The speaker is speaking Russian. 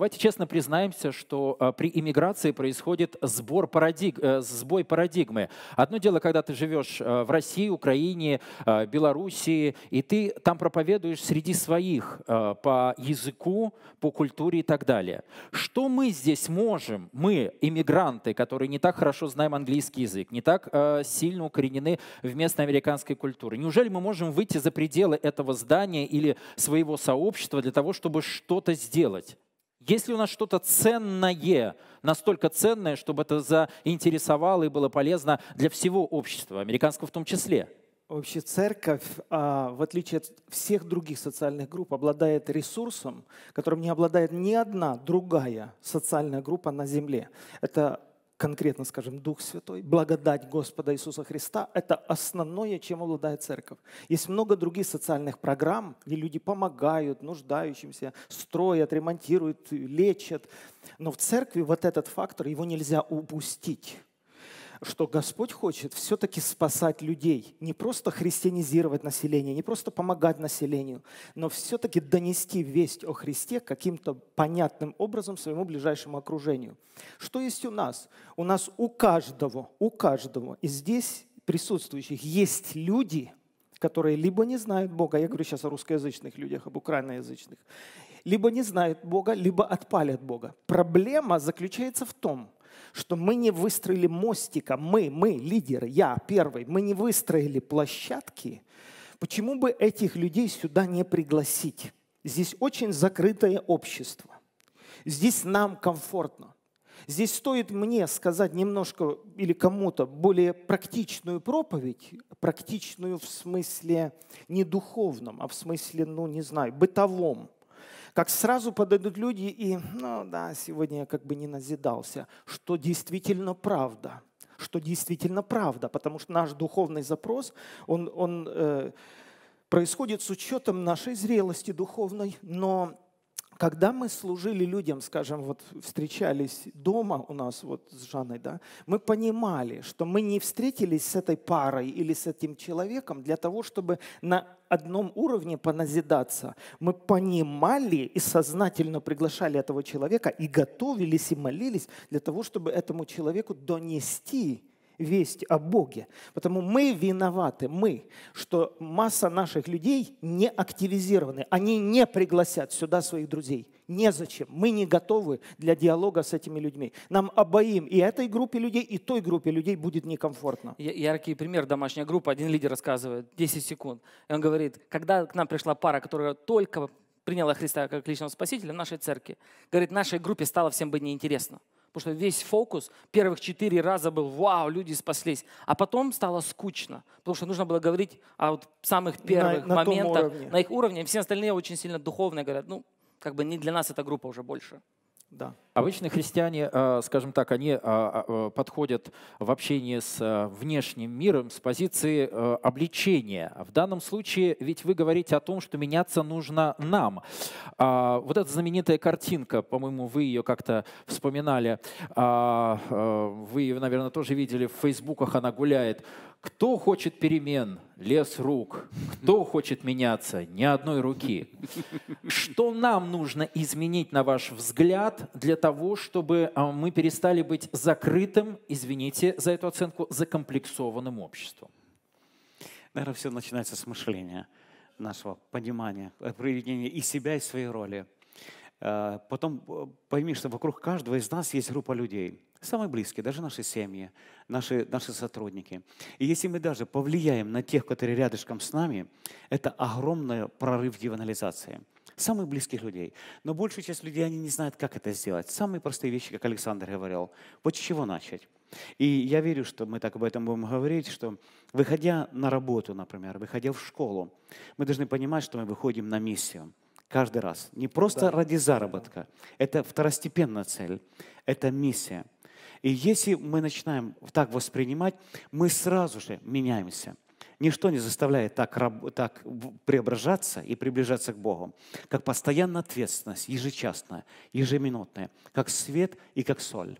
Давайте честно признаемся, что э, при иммиграции происходит сбор парадиг... Э, сбой парадигмы. Одно дело, когда ты живешь э, в России, Украине, Белоруссии, и ты там проповедуешь среди своих по языку, по культуре и так далее. Что мы здесь можем, мы, иммигранты, которые не так хорошо знаем английский язык, не так сильно укоренены в местной американской культуре, неужели мы можем выйти за пределы этого здания или своего сообщества для того, чтобы что-то сделать? Если у нас что-то ценное, настолько ценное, чтобы это заинтересовало и было полезно для всего общества, американского в том числе. Вообще церковь, а, в отличие от всех других социальных групп, обладает ресурсом, которым не обладает ни одна другая социальная группа на Земле. Это конкретно скажем, Дух Святой, благодать Господа Иисуса Христа – это основное, чем обладает церковь. Есть много других социальных программ, где люди помогают нуждающимся, строят, ремонтируют, лечат. Но в церкви вот этот фактор, его нельзя упустить что Господь хочет все-таки спасать людей, не просто христианизировать население, не просто помогать населению, но все-таки донести весть о Христе каким-то понятным образом своему ближайшему окружению. Что есть у нас? У нас у каждого, у каждого из здесь присутствующих есть люди, которые либо не знают Бога, я говорю сейчас о русскоязычных людях, об украиноязычных, либо не знают Бога, либо отпали от Бога. Проблема заключается в том, что мы не выстроили мостика, мы, мы, лидеры, я первый, мы не выстроили площадки, почему бы этих людей сюда не пригласить? Здесь очень закрытое общество. Здесь нам комфортно. Здесь стоит мне сказать немножко или кому-то более практичную проповедь, практичную в смысле не духовном, а в смысле, ну не знаю, бытовом как сразу подойдут люди и, ну да, сегодня я как бы не назидался, что действительно правда, что действительно правда, потому что наш духовный запрос, он, он э, происходит с учетом нашей зрелости духовной, но когда мы служили людям, скажем, вот встречались дома у нас вот с Жанной, да, мы понимали, что мы не встретились с этой парой или с этим человеком для того, чтобы на одном уровне поназидаться. Мы понимали и сознательно приглашали этого человека и готовились и молились для того, чтобы этому человеку донести весть о Боге. Потому мы виноваты, мы, что масса наших людей не активизированы, они не пригласят сюда своих друзей. Незачем. Мы не готовы для диалога с этими людьми. Нам обоим, и этой группе людей, и той группе людей будет некомфортно. Яркий пример, домашняя группа, один лидер рассказывает, 10 секунд. И он говорит, когда к нам пришла пара, которая только приняла Христа как личного спасителя в нашей церкви, говорит, нашей группе стало всем быть неинтересно. Потому что весь фокус первых четыре раза был «Вау, люди спаслись!» А потом стало скучно, потому что нужно было говорить о вот самых первых на, на моментах, на их уровне. Все остальные очень сильно духовные говорят, ну, как бы не для нас эта группа уже больше. Да. Обычные христиане, а, скажем так, они а, а, подходят в общении с внешним миром с позиции обличения. В данном случае ведь вы говорите о том, что меняться нужно нам. Вот эта знаменитая картинка, по-моему, вы ее как-то вспоминали, вы ее, наверное, тоже видели в фейсбуках, она гуляет. Кто хочет перемен? Лес рук. Кто хочет меняться? Ни одной руки. Что нам нужно изменить, на ваш взгляд, для того, того, чтобы а, мы перестали быть закрытым, извините за эту оценку, закомплексованным обществом. Наверное, все начинается с мышления нашего понимания, э, проявления и себя, и своей роли. Э, потом э, пойми, что вокруг каждого из нас есть группа людей. Самые близкие, даже наши семьи, наши, наши сотрудники. И если мы даже повлияем на тех, которые рядышком с нами, это огромный прорыв евангелизации самых близких людей. Но большая часть людей, они не знают, как это сделать. Самые простые вещи, как Александр говорил. Вот с чего начать. И я верю, что мы так об этом будем говорить, что выходя на работу, например, выходя в школу, мы должны понимать, что мы выходим на миссию каждый раз. Не просто да. ради заработка. Это второстепенная цель. Это миссия. И если мы начинаем так воспринимать, мы сразу же меняемся. Ничто не заставляет так, так преображаться и приближаться к Богу, как постоянная ответственность, ежечасная, ежеминутная, как свет и как соль.